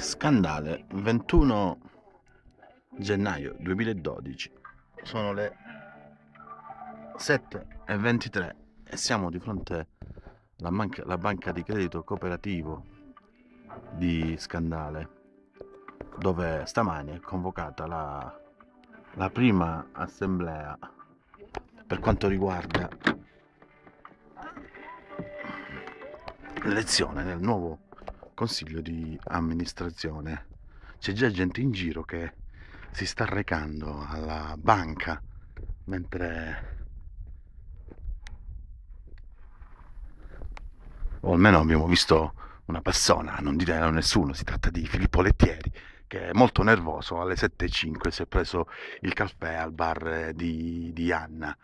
Scandale 21 gennaio 2012 sono le 7 e 23 e siamo di fronte alla banca, la banca di credito cooperativo di Scandale dove stamani è convocata la, la prima assemblea per quanto riguarda l'elezione del nuovo consiglio di amministrazione c'è già gente in giro che si sta recando alla banca mentre o almeno abbiamo visto una persona, non direi a nessuno, si tratta di Filippo Lettieri che è molto nervoso alle 7.05 si è preso il caffè al bar eh, di, di Anna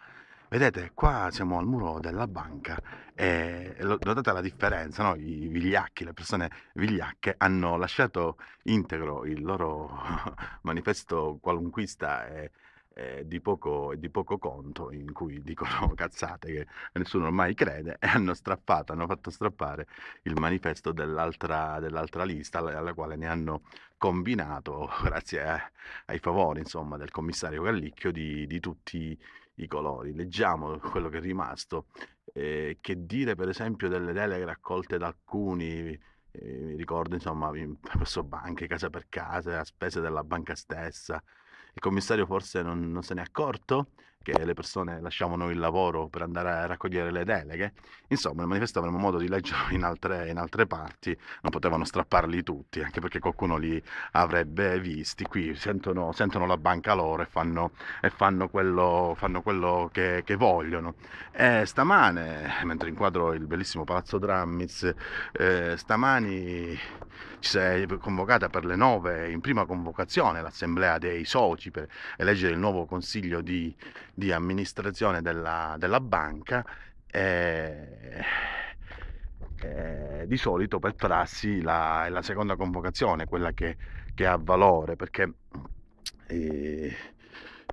Vedete, qua siamo al muro della banca e notate la differenza, no? i vigliacchi, le persone vigliacche hanno lasciato integro il loro manifesto qualunquista e, e di, poco, di, poco, conto in cui dicono cazzate che nessuno ormai crede e hanno strappato, hanno fatto strappare il manifesto dell'altra, dell'altra lista alla quale ne hanno combinato, grazie ai favori insomma, del commissario Gallicchio, di, di tutti i i colori, leggiamo quello che è rimasto, eh, che dire per esempio delle deleghe raccolte da alcuni, eh, mi ricordo insomma presso banche, casa per casa, a spese della banca stessa, il commissario forse non, non se è accorto, che le persone lasciavano il lavoro per andare a raccogliere le deleghe. Insomma, il manifesto avremo modo di leggerlo in altre, in altre parti, non potevano strapparli tutti, anche perché qualcuno li avrebbe visti. Qui sentono, sentono la banca loro e fanno, e fanno quello, fanno quello che, che, vogliono. E stamane, mentre inquadro il bellissimo Palazzo Drammitz, eh, stamani ci è convocata per le 9 in prima convocazione l'assemblea dei soci per eleggere il nuovo consiglio di, di amministrazione della, della banca. E... Eh, di solito per prassi la, è la seconda convocazione quella che, che ha valore perché eh,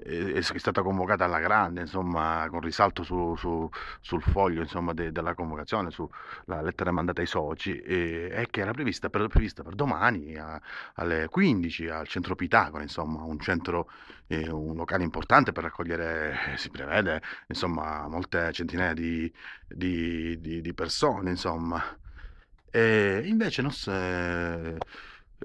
è stata convocata alla grande, insomma, con risalto su, su, sul foglio insomma, de, della convocazione, sulla lettera mandata ai soci, e, e che era prevista per, prevista per domani a, alle 15 al centro Pitagora, insomma, un centro, eh, un locale importante per raccogliere, eh, si prevede, insomma, molte centinaia di, di, di, di persone, insomma. E invece non si... Eh,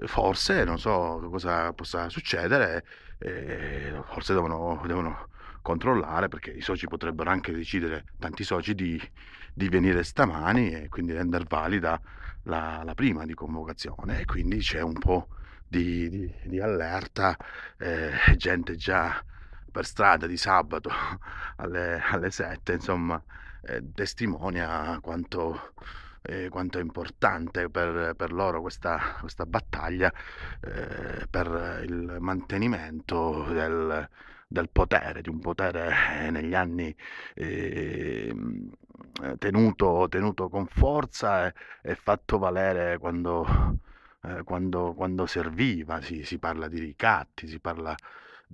forse non so cosa possa succedere, eh, forse devono, devono, controllare perché i soci potrebbero anche decidere, tanti soci, di, di venire stamani e quindi rendere valida la, la, prima di convocazione e quindi c'è un po' di, di, di allerta, eh, gente già per strada di sabato alle, alle 7, insomma, eh, testimonia quanto eh, quanto è importante per, per loro questa, questa battaglia eh, per il mantenimento del, del, potere, di un potere eh, negli anni eh, tenuto, tenuto, con forza e, e fatto valere quando, eh, quando, quando serviva, si, si, parla di ricatti, si parla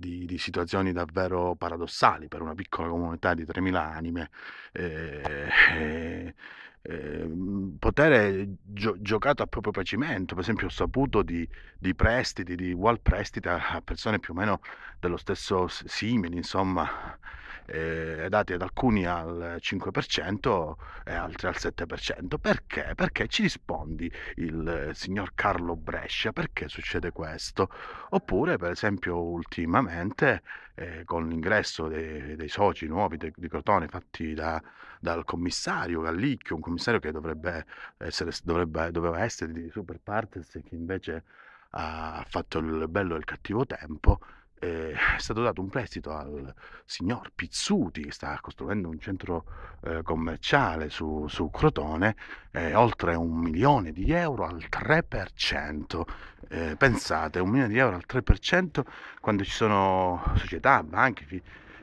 di, di, situazioni davvero paradossali per una piccola comunità di 3.000 anime. Eh, eh, eh, potere gio- giocato a proprio piacimento. Per esempio, ho saputo di, di prestiti, di wall prestiti a persone più o meno dello stesso simile, insomma, eh, date da alcuni al 5% e altri al 7%. Perché? Perché ci rispondi il eh, signor Carlo Brescia, perché succede questo? Oppure, per esempio, ultimamente eh, con l'ingresso dei, dei soci nuovi de, di Crotone fatti da, dal commissario Gallicchio, un commissario che dovrebbe essere, dovrebbe, doveva essere di Super e che invece ha fatto il bello e il cattivo tempo, eh, è stato dato un prestito al signor Pizzuti che sta costruendo un centro eh, commerciale su, su Crotone, eh, oltre un milione di euro al 3%. Eh, pensate, un milione di euro al 3% quando ci sono società, banche,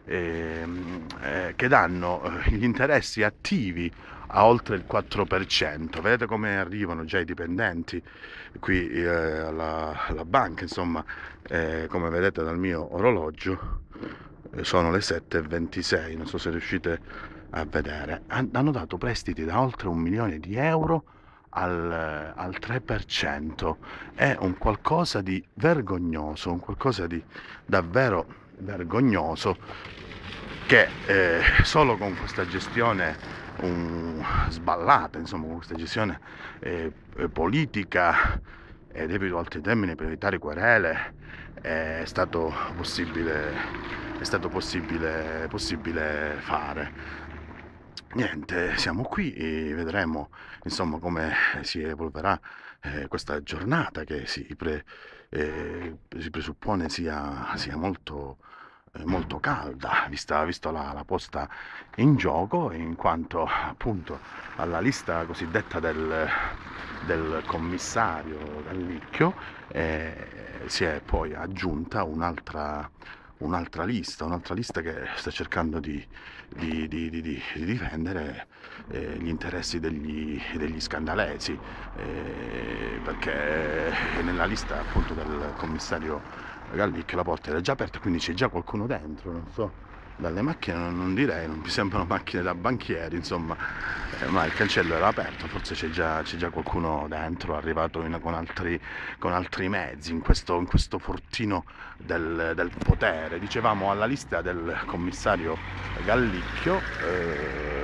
ehm, eh, che danno eh, gli interessi attivi a oltre il 4%. Vedete come arrivano già i dipendenti qui eh, alla, alla, banca, insomma, eh, come vedete dal mio orologio eh, sono le 7.26, non so se riuscite a vedere. Hanno dato prestiti da oltre un milione di euro al, al 3%. È un qualcosa di vergognoso, un qualcosa di davvero vergognoso che eh, solo con questa gestione un, sballata, insomma, questa gestione eh, politica e debito altri termini per evitare querele, è stato possibile, è stato possibile, possibile fare niente, siamo qui e vedremo insomma come si evolverà eh, questa giornata che si, pre, eh, si presuppone sia, sia molto eh, molto calda vista, visto la, la, posta in gioco in quanto appunto alla lista cosiddetta del, del commissario Gallicchio eh, si è poi aggiunta un'altra un'altra lista, un'altra lista che sta cercando di, di, di, di difendere eh, gli interessi degli, degli scandalesi, eh, perché nella lista appunto del commissario magari che la porta era già aperta quindi c'è già qualcuno dentro non so dalle macchine non, non, direi non mi sembrano macchine da banchieri insomma eh, ma il cancello era aperto forse c'è già, già, qualcuno dentro arrivato in, con, altri, con, altri, mezzi in questo, in questo fortino del, del, potere dicevamo alla lista del commissario Gallicchio eh,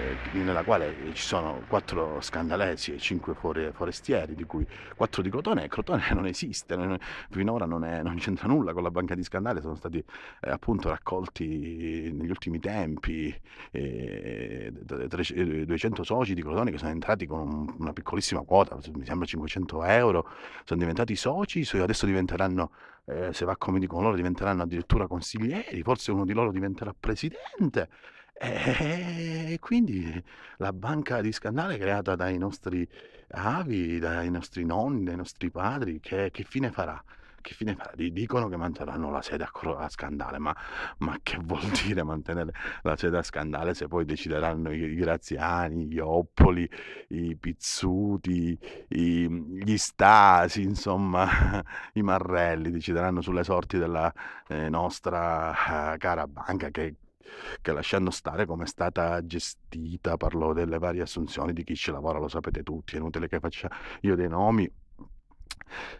eh, nella quale ci sono quattro scandalesi e cinque forestieri, di cui quattro di Crotone. Crotone non esiste, non, finora non, è, non, c'entra nulla con la banca di scandale, sono stati eh, appunto raccolti negli ultimi tempi eh, 200 eh, soci di Crotone che sono entrati con una piccolissima quota, mi sembra 500 euro, sono diventati soci, adesso diventeranno eh, se va come dicono loro, diventeranno addirittura consiglieri, forse uno di loro diventerà presidente. Eh, e quindi la banca di scandale creata dai nostri avi, dai nostri nonni, dai nostri padri, che, che fine farà? Che fine farà? Dicono che manterranno la sede a, scandale, ma, ma che vuol dire mantenere la sede a scandale se poi decideranno i, i Graziani, gli Oppoli, i Pizzuti, i, gli Stasi, insomma, i Marrelli, decideranno sulle sorti della eh, nostra eh, cara banca che che lasciando stare come è stata gestita, parlo delle varie assunzioni di chi ci lavora, lo sapete tutti, è inutile che faccia io dei nomi,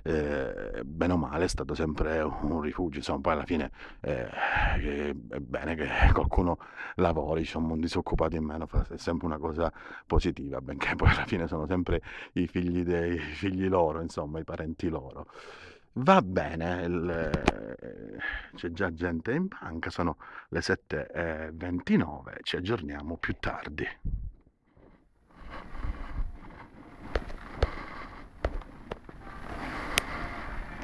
eh, bene o male è stato sempre un rifugio insomma poi alla fine eh, è bene che qualcuno lavori insomma un disoccupato in meno è sempre una cosa positiva benché poi alla fine sono sempre i figli dei figli loro insomma i parenti loro Va bene, il, eh, c'è già gente in banca, sono le 7.29, ci aggiorniamo più tardi.